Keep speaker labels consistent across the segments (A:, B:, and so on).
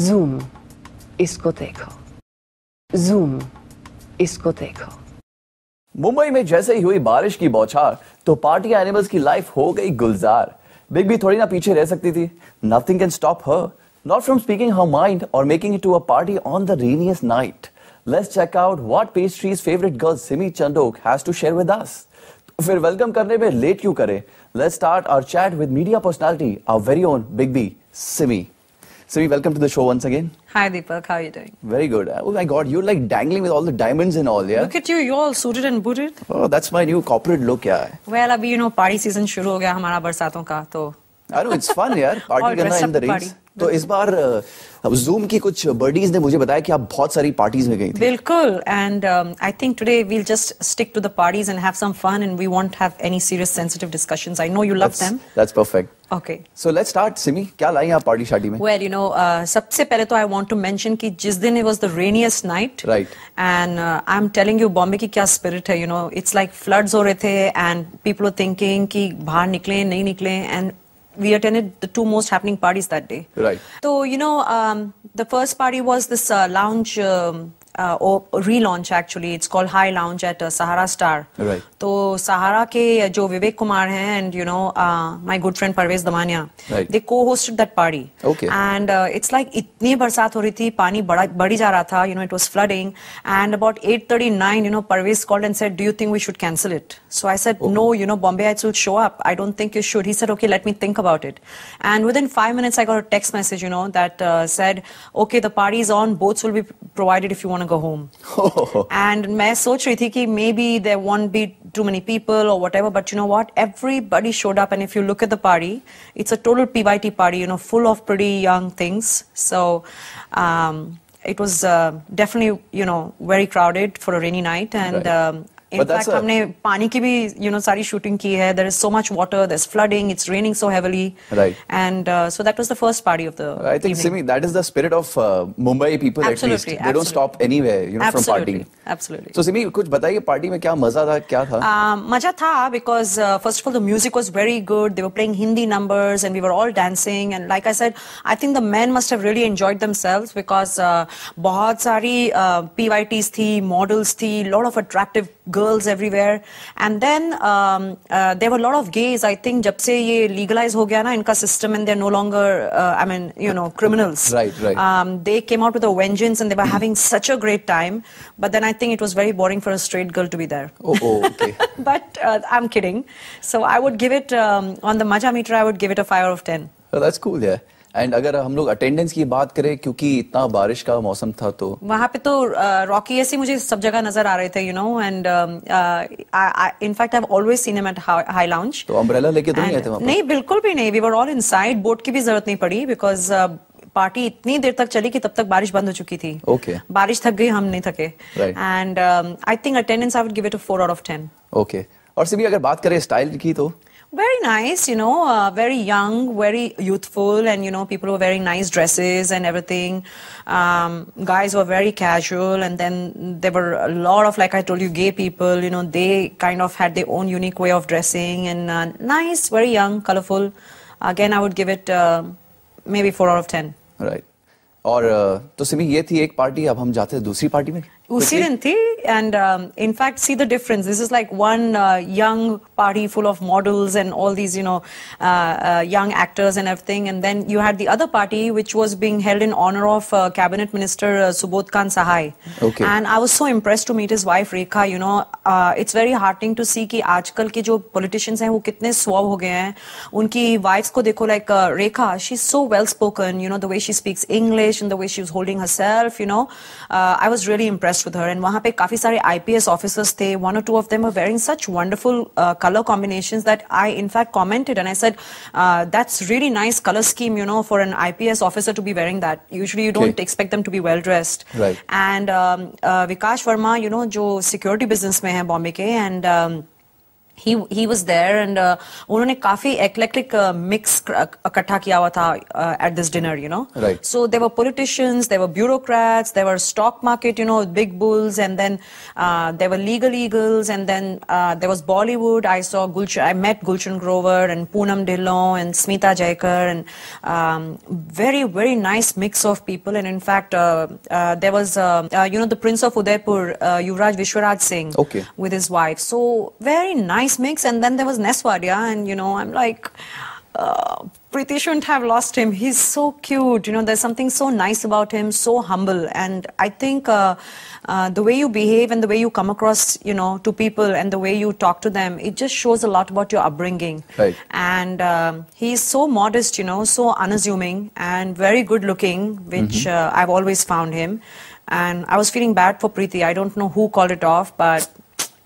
A: Zoom इसको देखो zoom इसको देखो मुंबई में जैसे ही हुई बारिश की बौछार तो पार्टी एनिमल्स की लाइफ हो गई गुलजार बिग बी थोड़ी ना पीछे रह सकती थी nothing can stop her not from speaking her mind और making it to a party on the rainiest night let's check out what pastries favourite girl Simi Chandok has to share with us फिर welcome करने में late क्यों करें let's start our chat with media personality our very own big B Simi Simi, welcome to the show once again.
B: Hi, Deepak. How are you doing?
A: Very good. Oh my God, you're like dangling with all the diamonds and all, yeah? Look
B: at you. You're all suited and booted.
A: Oh, that's my new corporate look, yeah.
B: Well, abhi you know, party season शुरू हो गया हमारा बरसातों का, it's fun यार
A: party करना in the race तो इस बार zoom uh, की कुछ बर्डीज ने मुझे बताया कि आप बहुत सारी पार्टीज में गई थी
B: बिल्कुल and I think today we'll just stick to the parties and have some fun and we won't have any serious sensitive discussions I know you love them
A: that's perfect okay so let's start Simi क्या लाई आप party शादी में
B: well you know सबसे पहले तो आई want to mention कि जिस दिन it was the rainiest night right and I am telling you Bombay की क्या स्पिरिट है you know it's like floods हो रहे थे एंड पीपल आर थिंकिंग कि बाहर निकले नहीं निकले and we attended the two most happening parties that day. Right. So, you know, um, the first party was this uh, lounge um, uh, or relaunch actually it's called high lounge at uh, sahara star right to sahara ke jo uh, vivek kumar hain and you know uh, my good friend parvez damania right. they co-hosted that party okay and uh, it's like itni barsat ho rahi thi pani bada badi ja raha tha you know it was flooding and about 8:39 you know parvez called and said do you think we should cancel it so i said okay. no you know bombayites heights will show up i don't think you should he said okay let me think about it and within 5 minutes i got a text message you know that uh, said okay the party is on boats will be provided if you want to go home. Oh. And I was thinking maybe there won't be too many people or whatever, but you know what? Everybody showed up, and if you look at the party, it's a total PYT party, you know, full of pretty young things. So um, it was uh, definitely, you know, very crowded for a rainy night, and right. um, in fact, we have also you know, sari shooting ki hai. There is so much water, there's flooding, it's raining so heavily. Right. And uh, so that was the first party of the I think, Simi,
A: that is the spirit of uh, Mumbai people absolutely, at least. They don't stop anywhere you know, from partying. Absolutely. So Simi, kuch batai, party mein kya maza tha, kya tha?
B: Uh, maza tha because uh, first of all, the music was very good. They were playing Hindi numbers and we were all dancing. And like I said, I think the men must have really enjoyed themselves because uh, sari uh, models thi, lot of attractive girls girls everywhere. And then um, uh, there were a lot of gays. I think जब से ये legalised हो गया ना इनका system and they're no longer uh, I mean you know criminals.
A: Right, right. Um,
B: they came out with a vengeance and they were having such a great time. But then I think it was very boring for a
A: straight girl to be there. Oh, oh okay.
B: but uh, I'm kidding. So I would give it um, on the Maja meter. I would give it a five out of ten.
A: Oh, that's cool, yeah. And अगर हम लोग attendance की बात करें क्योंकि इतना बारिश का मौसम था तो
B: वहाँ पे तो रॉकी ऐसे मुझे सब जगह नजर आ रहे थे you know and in fact I always seen him at high lounge तो अम्ब्रेला
A: लेके तो नहीं आए थे नहीं
B: बिल्कुल भी नहीं we were all inside boat की भी जरूरत नहीं पड़ी बिकॉज पार्टी इतनी देर तक चली कि तब तक बारिश बंद हो चुकी थी ओके okay. बारिश थक गई हम नहीं थके and I think attendance I would give it a 4 out of 10
A: okay और सिमी अगर बात करें स्टाइल की तो
B: Very nice, you know, uh, very young, very youthful, and you know, people were wearing nice dresses and everything. Um, guys were very casual, and then there were a lot of, like I told you, gay people, you know, they kind of had their own unique way of dressing and uh, nice, very young, colorful. Again, I would give it uh, maybe 4 out of 10.
A: Right. और uh, तो सिमी ये थी एक party अब हम जाते हैं दूसरी पार्टी में
B: Usirinthi, and um, in fact, see the difference. This is like one uh, young party full of models and all these, you know, uh, uh, young actors and everything. And then you had the other party, which was being held in honor of uh, Cabinet Minister uh, Subodh Khan Sahai. Okay. And I was so impressed to meet his wife, Rekha. You know, uh, it's very heartening to see that आजकल politicians are politicians हैं Their wives, like हो गए हैं उनकी wives को देखो like the way she speaks English and the way she was holding herself, and the way she is holding with her. And वहाँ पे काफी सारे IPS officers थे. One or two of them were wearing such wonderful uh, color combinations that I in fact commented and I said, uh, that's really nice color scheme, you know, for an IPS officer to be wearing that. Usually you don't okay. expect them to be well dressed. Right. And um, uh, Vikash Verma, you know, जो security business में है Bombay ke and um, he he was there and uh, उन्होंने काफी eclectic uh, mix इकट्ठा किया हुआ था uh, at this dinner you know right so there were politicians there were bureaucrats there were stock market you know big bulls and then there were legal eagles and then there was Bollywood I saw Gulchan I met Gulchan Grover and Poonam Dhillon and Smita Jaikar and um, very very nice mix of people and in fact there was you know the Prince of Udaipur Yuvraj Vishwaraj Singh okay with his wife so very nice nice mix. And then there was Neswadia, and you know, I'm like, uh, Preeti shouldn't have lost him. He's so cute. You know, there's something so nice about him, so humble. And I think uh, uh, the way you behave and the way you come across, you know, to people and the way you talk to them, it just shows a lot about your upbringing. Right. And um, he's so modest, you know, so unassuming and very good looking, which mm -hmm. uh, I've always found him. And I was feeling bad for Preeti. I don't know who called it off, but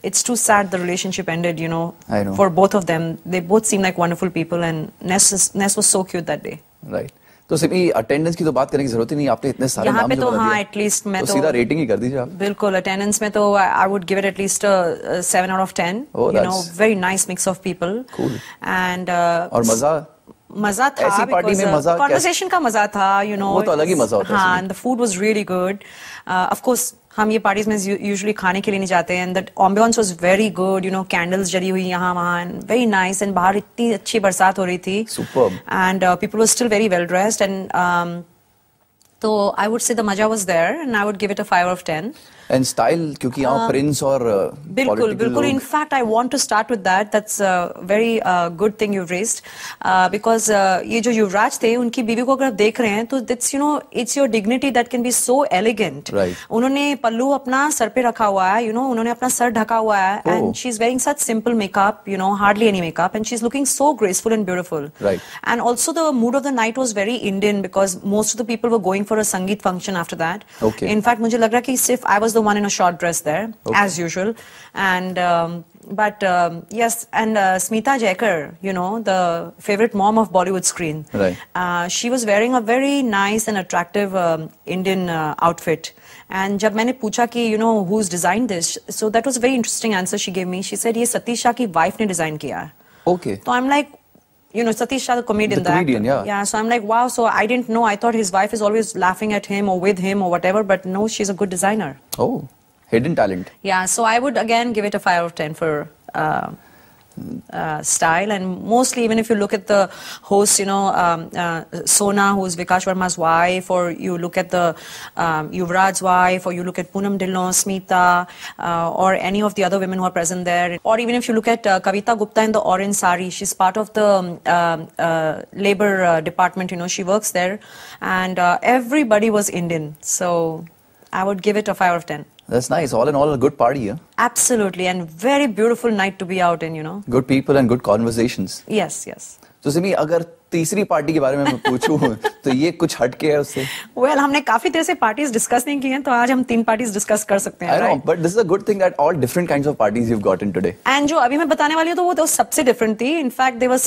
B: it's too sad the relationship ended, you know, know, for both of them. They both seem like wonderful people and Ness, is, Ness was so cute that day.
A: Right. तो Simi attendance की तो बात करने की जरूरत ही नहीं आपने इतने सारे नाम पे तो हाँ
B: एटलीस्ट मैं तो, तो सीधा
A: रेटिंग ही कर दीजिए आप
B: बिल्कुल अटेंडेंस में तो I would give it at least 7 out of 10 you know very nice mix of people and और मजा मजा था ऐसी पार्टी में मजा कॉन्वर्सेशन का मजा था यू you नो know, वो तो अलग ही मजा होता है हाँ the food was really good of course हम ये पार्टीज में यूजुअली खाने के लिए नहीं जाते and that ambience was very good you know candles जली हुई यहाँ वहाँ वेरी नाइस एंड बाहर इतनी अच्छी बरसात हो रही थी
A: and
B: people were still very well dressed and तो आई वुड से द मजा was there and I would give it a five of ten
A: and style क्योंकि यहाँ प्रिंस और बिल्कुल बिल्कुल in fact
B: I want to start with that that's very good thing you raised because ये जो युवराज थे उनकी बीवी को अगर आप देख रहे हैं तो that's you know it's your dignity that can be so elegant उन्होंने पल्लू अपना सर पे रखा हुआ है यू नो उन्होंने अपना सर ढका हुआ है and she is wearing such simple makeup you know hardly any makeup and she is looking so graceful and beautiful and also the mood of the night was very Indian because most of the people were going for a sangeet function after that in fact मुझे लग रहा है कि सिर्फ I was the one in a short dress there, okay. as usual. And um, but um, yes, and uh, Smita Jaikar, you know, the favorite mom of Bollywood screen. Right. Uh, she was wearing a very nice and attractive um, Indian uh, outfit. And जब मैंने पूछा कि you know who's designed this, so that was a very interesting answer she gave me. She said ये सतीश शाह की wife ने design किया Okay. So I'm like you know, Satish Shah, the comedian. The, the comedian, actor. yeah. Yeah, so I'm like, wow, so I didn't know. I thought his wife is always laughing at him or with him or whatever, but no, she's a good designer.
A: Oh, hidden talent.
B: Yeah, so I would again give it a 5 out of 10 for uh, uh, style and mostly even if you look at the hosts you know um, uh, Sona who's Vikash Verma's wife or you look at the um, Yuvraj's wife or you look at Poonam Dillon, Smita uh, or any of the other women who are present there or even if you look at uh, Kavita Gupta in the orange sari she's part of the um, uh, uh, labor department you know she works there and everybody was Indian so I would give it a 5 out of 10.
A: That's nice. All in all, a good party, yeah?
B: Absolutely. And very beautiful night to be out in, you know.
A: Good people and good conversations.
B: Yes, yes.
A: So, Simi, agar तीसरी party के बारे में मैं पूछूं तो ये कुछ हटके है उससे वेल
B: well, हमने काफी देर से पार्टीज डिस्कस नहीं की हैं तो आज हम तीन पार्टीज डिस्कस कर सकते हैं
A: but this is a good thing that all different kinds of parties you have gotten today
B: and जो अभी मैं बताने वाली हूं तो वो तो सबसे डिफरेंट थी in fact they was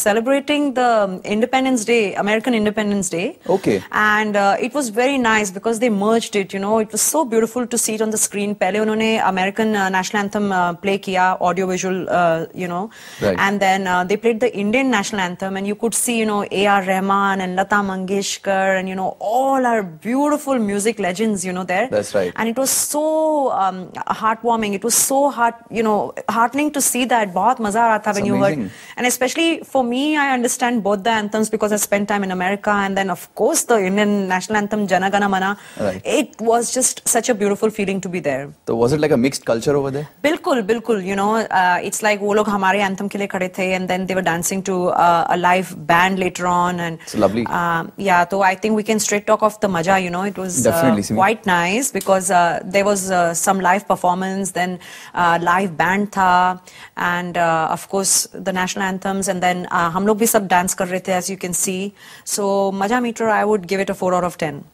B: celebrating the Independence Day American Independence Day okay and it was very nice because they merged it you know it was so beautiful to see it on the screen पहले उन्होंने American national anthem play किया audio visual you know and then they played the Indian national anthem and you could see, you know, A.R. Rahman and Lata Mangeshkar and, you know, all our beautiful music legends, you know, there. That's right. And it was so um, heartwarming. It was so heart, you know, heartening to see that. Bahut maza aa tha when you heard. And especially for me, I understand both the anthems because I spent time in America and then, of course, the Indian national anthem, Jana Gana Mana. Right. It was just such a beautiful feeling to be there.
A: So was it like a mixed culture over there?
B: Bilkul, bilkul. You know, uh, it's like wo log hamare anthem ke liye khade the and then they were dancing to uh, a live band later on. And it's lovely. Um, yeah, so I think we can straight talk of the maja. You know, it was uh, quite nice because uh, there was uh, some live performance, then uh, live band tha, and uh, of course the national anthems, and then hum log bhi sab dance kar rahe the, as you can see. So maja meter, I would give it a four out of ten.